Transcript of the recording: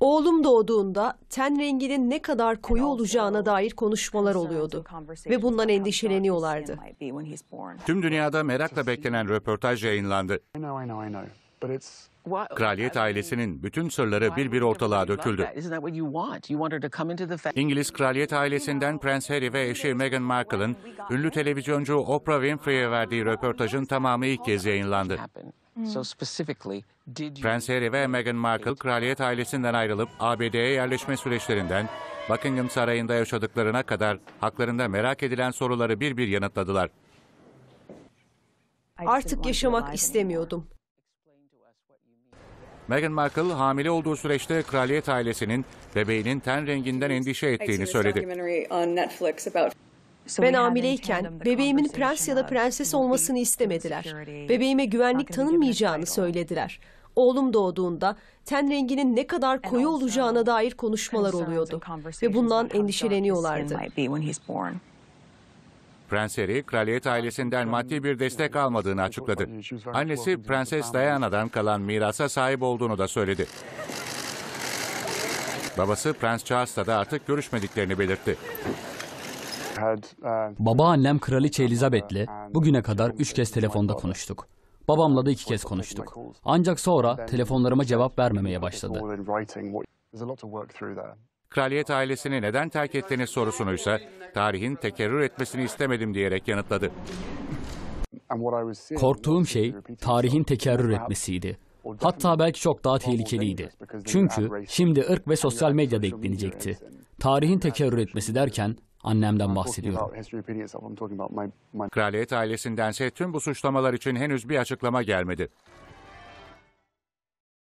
Oğlum doğduğunda ten renginin ne kadar koyu olacağına dair konuşmalar oluyordu ve bundan endişeleniyorlardı. Tüm dünyada merakla beklenen röportaj yayınlandı. Kraliyet ailesinin bütün sırları bir bir ortalığa döküldü. İngiliz kraliyet ailesinden Prens Harry ve eşi Meghan Markle'ın ünlü televizyoncu Oprah Winfrey'e verdiği röportajın tamamı ilk kez yayınlandı. Hmm. Prens Harry ve Meghan Markle kraliyet ailesinden ayrılıp ABD'ye yerleşme süreçlerinden Buckingham Sarayı'nda yaşadıklarına kadar haklarında merak edilen soruları bir bir yanıtladılar. Artık yaşamak istemiyordum. Meghan Markle hamile olduğu süreçte kraliyet ailesinin bebeğinin ten renginden endişe ettiğini söyledi. Ben hamileyken bebeğimin prens ya da prenses olmasını istemediler. Bebeğime güvenlik tanınmayacağını söylediler. Oğlum doğduğunda ten renginin ne kadar koyu olacağına dair konuşmalar oluyordu ve bundan endişeleniyorlardı. Prens Harry, kraliyet ailesinden maddi bir destek almadığını açıkladı. Annesi Prenses Diana'dan kalan mirasa sahip olduğunu da söyledi. Babası Prens Charles'la da artık görüşmediklerini belirtti. Uh, Babaannem Kraliçe Elizabeth'le bugüne kadar üç kez telefonda konuştuk. Babamla da iki kez konuştuk. Ancak sonra telefonlarıma cevap vermemeye başladı. Kraliyet ailesini neden terk ettiğini ise tarihin tekerrür etmesini istemedim diyerek yanıtladı. Korktuğum şey tarihin tekerrür etmesiydi. Hatta belki çok daha tehlikeliydi. Çünkü şimdi ırk ve sosyal medya da eklenecekti. Tarihin tekerrür etmesi derken Annemden bahsediyorum. Kraliyet ailesindense tüm bu suçlamalar için henüz bir açıklama gelmedi.